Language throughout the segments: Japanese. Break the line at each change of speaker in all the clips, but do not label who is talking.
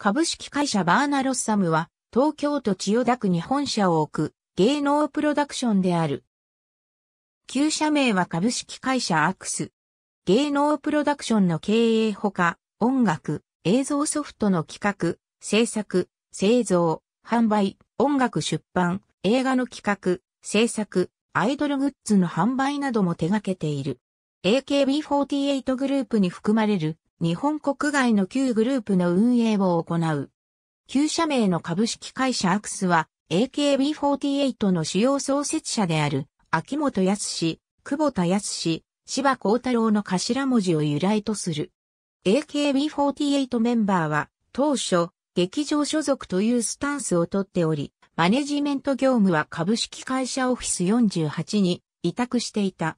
株式会社バーナロッサムは、東京都千代田区に本社を置く芸能プロダクションである。旧社名は株式会社アクス。芸能プロダクションの経営ほか、音楽、映像ソフトの企画、制作、製造、販売、音楽出版、映画の企画、制作、アイドルグッズの販売なども手掛けている。AKB48 グループに含まれる日本国外の旧グループの運営を行う。旧社名の株式会社アクスは AKB48 の主要創設者である秋元康、久保田康、柴光太郎の頭文字を由来とする。AKB48 メンバーは当初劇場所属というスタンスをとっており、マネジメント業務は株式会社オフィス48に委託していた。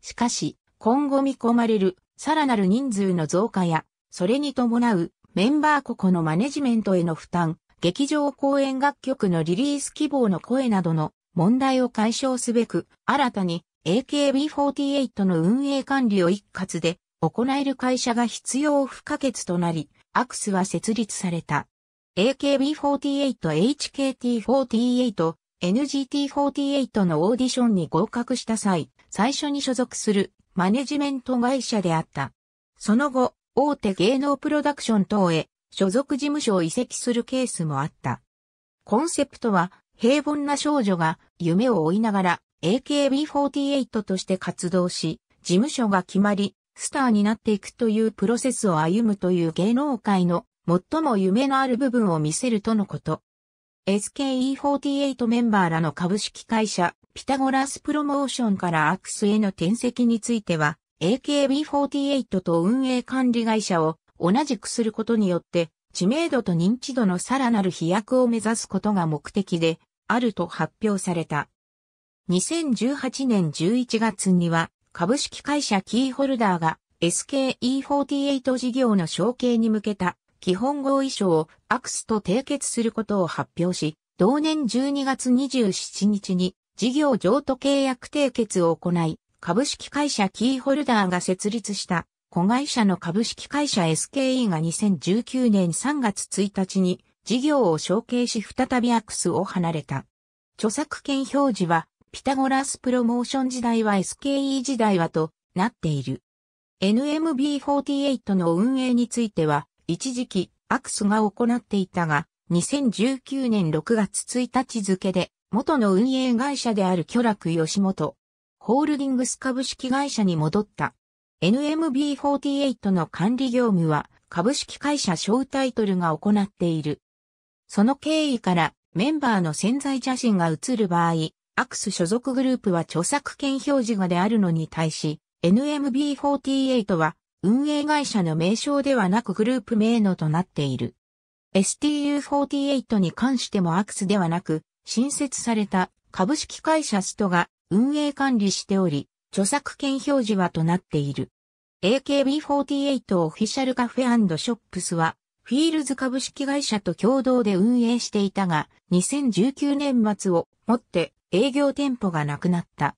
しかし、今後見込まれるさらなる人数の増加や、それに伴うメンバー個々のマネジメントへの負担、劇場公演楽曲のリリース希望の声などの問題を解消すべく、新たに AKB48 の運営管理を一括で行える会社が必要不可欠となり、アクスは設立された。AKB48、HKT48、NGT48 のオーディションに合格した際、最初に所属するマネジメント会社であった。その後、大手芸能プロダクション等へ所属事務所を移籍するケースもあった。コンセプトは平凡な少女が夢を追いながら AKB48 として活動し、事務所が決まり、スターになっていくというプロセスを歩むという芸能界の最も夢のある部分を見せるとのこと。SKE48 メンバーらの株式会社ピタゴラスプロモーションからアクスへの転籍については、AKB48 と運営管理会社を同じくすることによって、知名度と認知度のさらなる飛躍を目指すことが目的で、あると発表された。2018年11月には、株式会社キーホルダーが SKE48 事業の承継に向けた基本合意書をアクスと締結することを発表し、同年12月27日に事業譲渡契約締結を行い、株式会社キーホルダーが設立した子会社の株式会社 SKE が2019年3月1日に事業を承継し再びアクスを離れた。著作権表示はピタゴラスプロモーション時代は SKE 時代はとなっている。NMB48 の運営については一時期アクスが行っていたが2019年6月1日付で元の運営会社である巨楽吉本、ホールディングス株式会社に戻った。NMB48 の管理業務は株式会社小タイトルが行っている。その経緯からメンバーの潜在写真が映る場合、アクス所属グループは著作権表示がであるのに対し、NMB48 は運営会社の名称ではなくグループ名のとなっている。STU48 に関してもアクスではなく、新設された株式会社ストが運営管理しており、著作権表示はとなっている。AKB48 オフィシャルカフェショップスは、フィールズ株式会社と共同で運営していたが、2019年末をもって営業店舗がなくなった。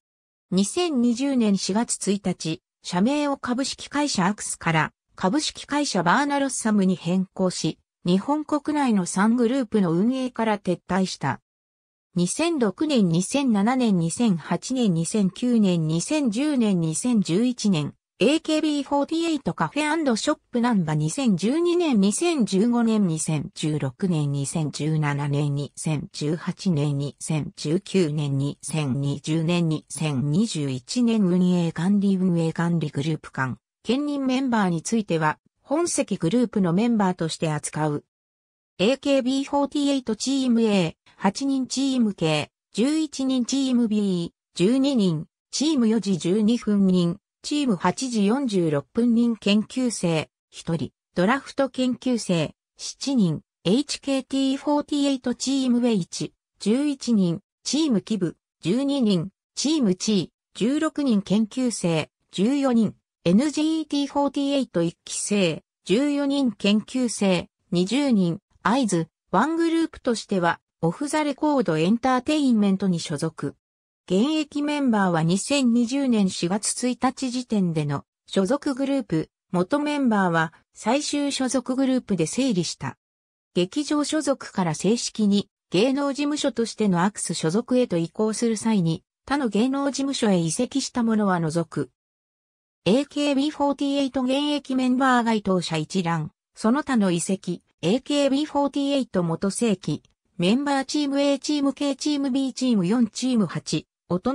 2020年4月1日、社名を株式会社アクスから株式会社バーナロッサムに変更し、日本国内の3グループの運営から撤退した。2006年、2007年、2008年、2009年、2010年、2011年、AKB48 カフェショップナンバー2012年、2015年、2016年、2017年、2018年、2019年、2020年、2021年運営管理運営管理グループ間、兼任メンバーについては、本席グループのメンバーとして扱う AKB48 チーム A、8人チーム K、11人チーム B、12人、チーム4時12分人、チーム8時46分人研究生、1人、ドラフト研究生、7人、HKT48 チーム H、11人、チームキブ、12人、チームチー、16人研究生、14人、NGET481 期生、14人研究生、20人、合図、ワングループとしては、オフザレコードエンターテインメントに所属。現役メンバーは2020年4月1日時点での所属グループ、元メンバーは最終所属グループで整理した。劇場所属から正式に芸能事務所としてのアクス所属へと移行する際に他の芸能事務所へ移籍したものは除く。AKB48 現役メンバー該当者一覧、その他の移籍、AKB48 元世紀、メンバーチーム A チーム K チーム B チーム4チーム8、大人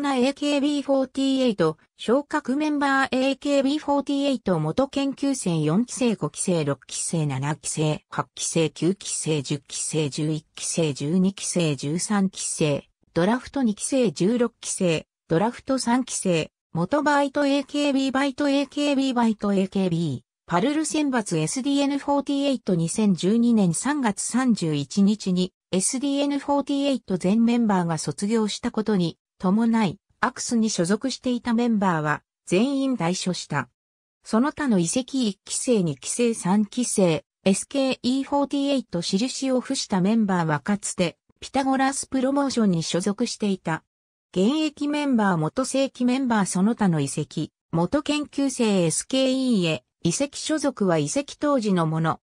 AKB48、昇格メンバー AKB48 元研究生4期生5期生6期生7期生8期生9期生10期生11期生12期生13期生、ドラフト2期生16期生、ドラフト3期生、元バイト AKB バイト AKB バイト AKB。パルル選抜 SDN482012 年3月31日に SDN48 全メンバーが卒業したことに伴い、アクスに所属していたメンバーは全員退所した。その他の遺跡1期生2期生3期生、SKE48 印を付したメンバーはかつてピタゴラスプロモーションに所属していた。現役メンバー元正規メンバーその他の遺跡、元研究生 SKE へ遺跡所属は遺跡当時のもの。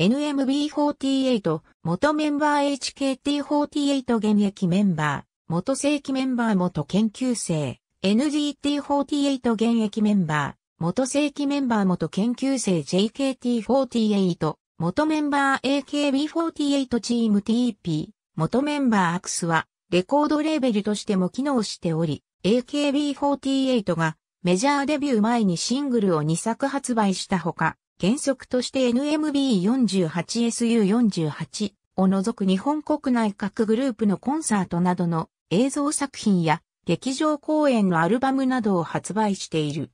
NMB48、元メンバー HKT48 現役メンバー、元正規メンバー元研究生、NGT48 現役メンバー、元正規メンバー元研究生 JKT48、元メンバー AKB48 チーム TP、元メンバーアクスは、レコードレーベルとしても機能しており、AKB48 がメジャーデビュー前にシングルを2作発売したほか、原則として NMB48SU48 を除く日本国内各グループのコンサートなどの映像作品や劇場公演のアルバムなどを発売している。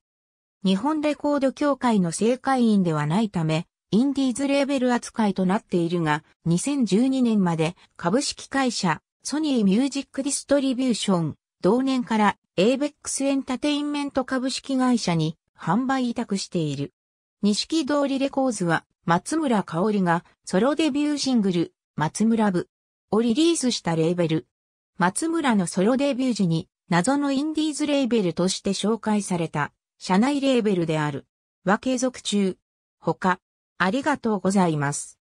日本レコード協会の正会員ではないため、インディーズレーベル扱いとなっているが、2012年まで株式会社ソニーミュージックディストリビューション同年からエイベックスエンタテインメント株式会社に販売委託している。錦通りレコーズは松村香織がソロデビューシングル松村部をリリースしたレーベル。松村のソロデビュー時に謎のインディーズレーベルとして紹介された社内レーベルである。は継続中。他、ありがとうございます。